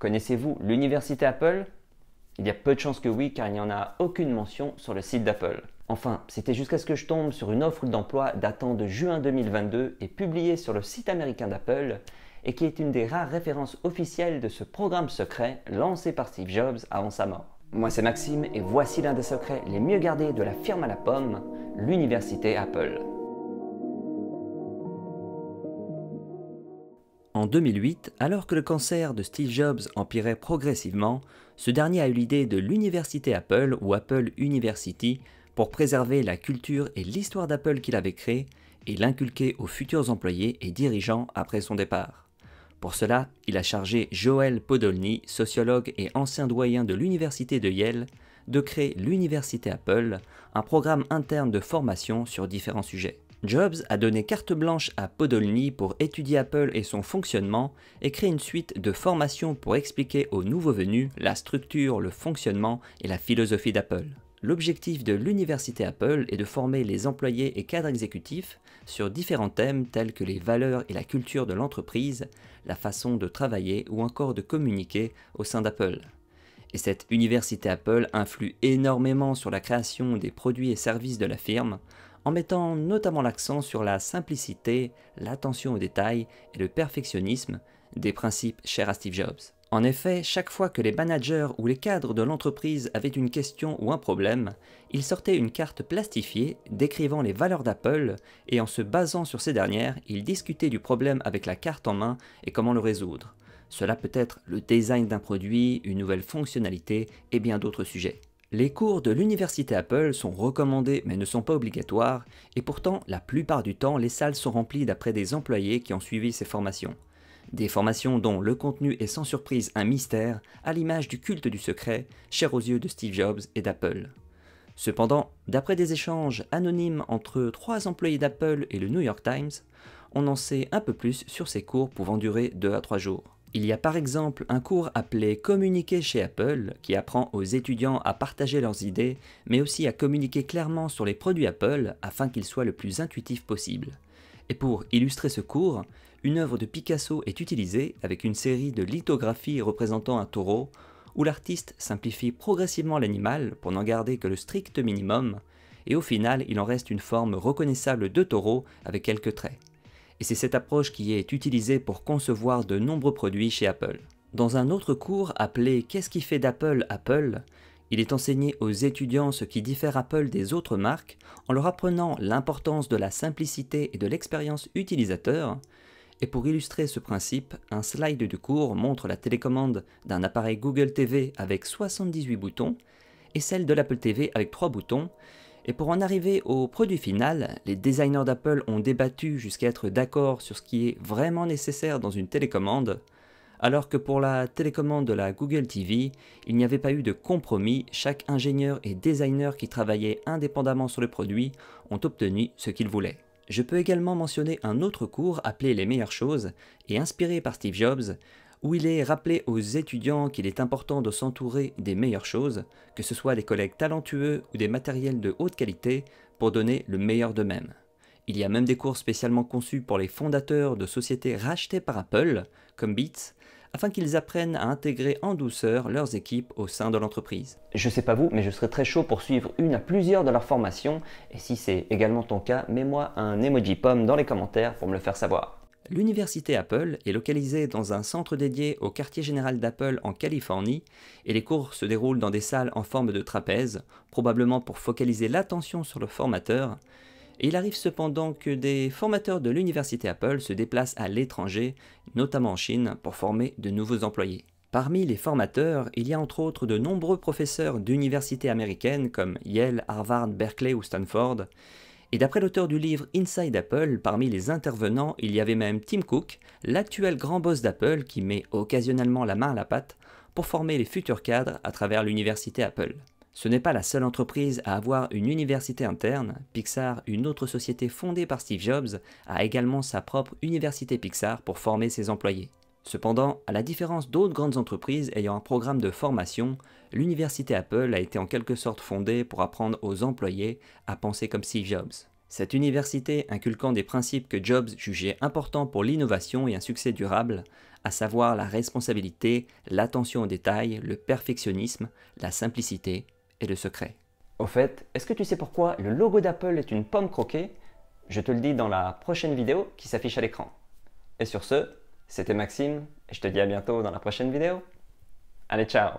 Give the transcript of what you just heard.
Connaissez-vous l'université Apple Il y a peu de chances que oui, car il n'y en a aucune mention sur le site d'Apple. Enfin, c'était jusqu'à ce que je tombe sur une offre d'emploi datant de juin 2022 et publiée sur le site américain d'Apple et qui est une des rares références officielles de ce programme secret lancé par Steve Jobs avant sa mort. Moi c'est Maxime et voici l'un des secrets les mieux gardés de la firme à la pomme, l'université Apple. En 2008, alors que le cancer de Steve Jobs empirait progressivement, ce dernier a eu l'idée de l'université Apple ou Apple University pour préserver la culture et l'histoire d'Apple qu'il avait créée et l'inculquer aux futurs employés et dirigeants après son départ. Pour cela, il a chargé Joël Podolny, sociologue et ancien doyen de l'université de Yale, de créer l'université Apple, un programme interne de formation sur différents sujets. Jobs a donné carte blanche à Podolny pour étudier Apple et son fonctionnement et créer une suite de formations pour expliquer aux nouveaux venus la structure, le fonctionnement et la philosophie d'Apple. L'objectif de l'université Apple est de former les employés et cadres exécutifs sur différents thèmes tels que les valeurs et la culture de l'entreprise, la façon de travailler ou encore de communiquer au sein d'Apple. Et cette université Apple influe énormément sur la création des produits et services de la firme en mettant notamment l'accent sur la simplicité, l'attention aux détails et le perfectionnisme, des principes chers à Steve Jobs. En effet, chaque fois que les managers ou les cadres de l'entreprise avaient une question ou un problème, ils sortaient une carte plastifiée décrivant les valeurs d'Apple et en se basant sur ces dernières, ils discutaient du problème avec la carte en main et comment le résoudre. Cela peut être le design d'un produit, une nouvelle fonctionnalité et bien d'autres sujets. Les cours de l'université Apple sont recommandés mais ne sont pas obligatoires, et pourtant la plupart du temps les salles sont remplies d'après des employés qui ont suivi ces formations. Des formations dont le contenu est sans surprise un mystère, à l'image du culte du secret, cher aux yeux de Steve Jobs et d'Apple. Cependant, d'après des échanges anonymes entre trois employés d'Apple et le New York Times, on en sait un peu plus sur ces cours pouvant durer 2 à 3 jours. Il y a par exemple un cours appelé Communiquer chez Apple qui apprend aux étudiants à partager leurs idées, mais aussi à communiquer clairement sur les produits Apple afin qu'ils soient le plus intuitifs possible. Et pour illustrer ce cours, une œuvre de Picasso est utilisée avec une série de lithographies représentant un taureau, où l'artiste simplifie progressivement l'animal pour n'en garder que le strict minimum, et au final il en reste une forme reconnaissable de taureau avec quelques traits et c'est cette approche qui est utilisée pour concevoir de nombreux produits chez Apple. Dans un autre cours appelé Qu'est-ce qui fait d'Apple Apple il est enseigné aux étudiants ce qui diffère Apple des autres marques en leur apprenant l'importance de la simplicité et de l'expérience utilisateur. Et pour illustrer ce principe, un slide du cours montre la télécommande d'un appareil Google TV avec 78 boutons et celle de l'Apple TV avec 3 boutons, et pour en arriver au produit final, les designers d'Apple ont débattu jusqu'à être d'accord sur ce qui est vraiment nécessaire dans une télécommande, alors que pour la télécommande de la Google TV, il n'y avait pas eu de compromis, chaque ingénieur et designer qui travaillait indépendamment sur le produit ont obtenu ce qu'ils voulaient. Je peux également mentionner un autre cours appelé Les meilleures choses et inspiré par Steve Jobs, où il est rappelé aux étudiants qu'il est important de s'entourer des meilleures choses, que ce soit des collègues talentueux ou des matériels de haute qualité, pour donner le meilleur d'eux-mêmes. Il y a même des cours spécialement conçus pour les fondateurs de sociétés rachetées par Apple, comme Beats, afin qu'ils apprennent à intégrer en douceur leurs équipes au sein de l'entreprise. Je ne sais pas vous, mais je serais très chaud pour suivre une à plusieurs de leurs formations, et si c'est également ton cas, mets-moi un emoji pomme dans les commentaires pour me le faire savoir. L'université Apple est localisée dans un centre dédié au quartier général d'Apple en Californie et les cours se déroulent dans des salles en forme de trapèze, probablement pour focaliser l'attention sur le formateur, il arrive cependant que des formateurs de l'université Apple se déplacent à l'étranger, notamment en Chine, pour former de nouveaux employés. Parmi les formateurs, il y a entre autres de nombreux professeurs d'universités américaines comme Yale, Harvard, Berkeley ou Stanford. Et d'après l'auteur du livre Inside Apple, parmi les intervenants, il y avait même Tim Cook, l'actuel grand boss d'Apple qui met occasionnellement la main à la patte pour former les futurs cadres à travers l'université Apple. Ce n'est pas la seule entreprise à avoir une université interne. Pixar, une autre société fondée par Steve Jobs, a également sa propre université Pixar pour former ses employés. Cependant, à la différence d'autres grandes entreprises ayant un programme de formation, l'université Apple a été en quelque sorte fondée pour apprendre aux employés à penser comme Steve Jobs. Cette université inculquant des principes que Jobs jugeait importants pour l'innovation et un succès durable, à savoir la responsabilité, l'attention aux détails, le perfectionnisme, la simplicité et le secret. Au fait, est-ce que tu sais pourquoi le logo d'Apple est une pomme croquée Je te le dis dans la prochaine vidéo qui s'affiche à l'écran. Et sur ce, c'était Maxime, et je te dis à bientôt dans la prochaine vidéo. Allez, ciao